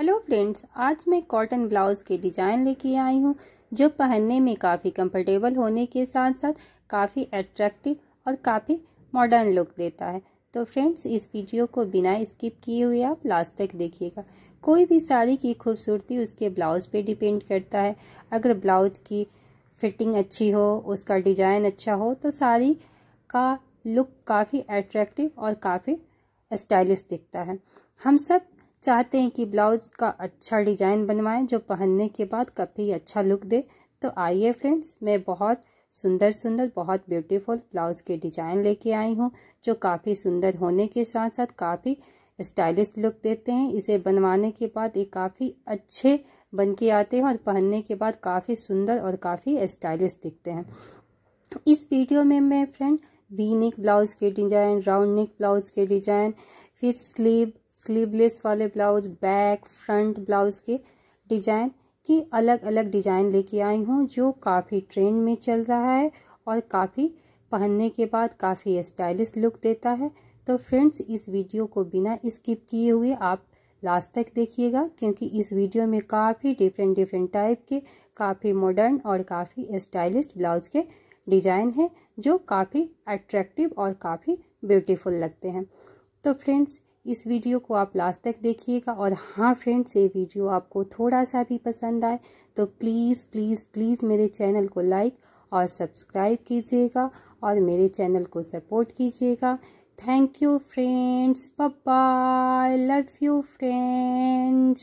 hello friends आज मैं cotton blouse के डिजाइन लेके आई हूँ जो पहनने में काफ़ी कंफर्टेबल होने के साथ साथ काफ़ी एट्रैक्टिव और काफ़ी मॉडर्न लुक देता है तो फ्रेंड्स इस वीडियो को बिना स्किप किए हुए आप लास्ट तक देखिएगा कोई भी साड़ी की खूबसूरती उसके ब्लाउज पे डिपेंड करता है अगर ब्लाउज की फिटिंग अच्छी हो उसका डिजाइन अच्छा हो तो साड़ी का लुक काफ़ी एट्रैक्टिव और काफ़ी स्टाइलिश दिखता है हम सब चाहते हैं कि ब्लाउज़ का अच्छा डिज़ाइन बनवाएं जो पहनने के बाद काफ़ी अच्छा लुक दे तो आइए फ्रेंड्स मैं बहुत सुंदर सुंदर बहुत ब्यूटीफुल ब्लाउज़ के डिज़ाइन लेके आई हूँ जो काफ़ी सुंदर होने के साथ साथ काफ़ी स्टाइलिश लुक देते हैं इसे बनवाने के बाद ये काफ़ी अच्छे बन के आते हैं और पहनने के बाद काफ़ी सुंदर और काफ़ी स्टाइलिश दिखते हैं इस वीडियो में मैं फ्रेंड वी नेक ब्लाउज़ के डिज़ाइन राउंड नेक ब्लाउज़ के डिज़ाइन फिर स्लीव स्लीवलेस वाले ब्लाउज बैक फ्रंट ब्लाउज के डिजाइन की अलग अलग डिजाइन लेके आई हूँ जो काफ़ी ट्रेंड में चल रहा है और काफ़ी पहनने के बाद काफ़ी स्टाइलिश लुक देता है तो फ्रेंड्स इस वीडियो को बिना स्किप किए हुए आप लास्ट तक देखिएगा क्योंकि इस वीडियो में काफ़ी डिफरेंट डिफरेंट टाइप के काफ़ी मॉडर्न और काफ़ी स्टाइलिश ब्लाउज के डिज़ाइन हैं जो काफ़ी अट्रैक्टिव और काफ़ी ब्यूटीफुल लगते हैं तो फ्रेंड्स इस वीडियो को आप लास्ट तक देखिएगा और हाँ फ्रेंड्स ये वीडियो आपको थोड़ा सा भी पसंद आए तो प्लीज़ प्लीज़ प्लीज़ मेरे चैनल को लाइक और सब्सक्राइब कीजिएगा और मेरे चैनल को सपोर्ट कीजिएगा thank you friends bye love you friends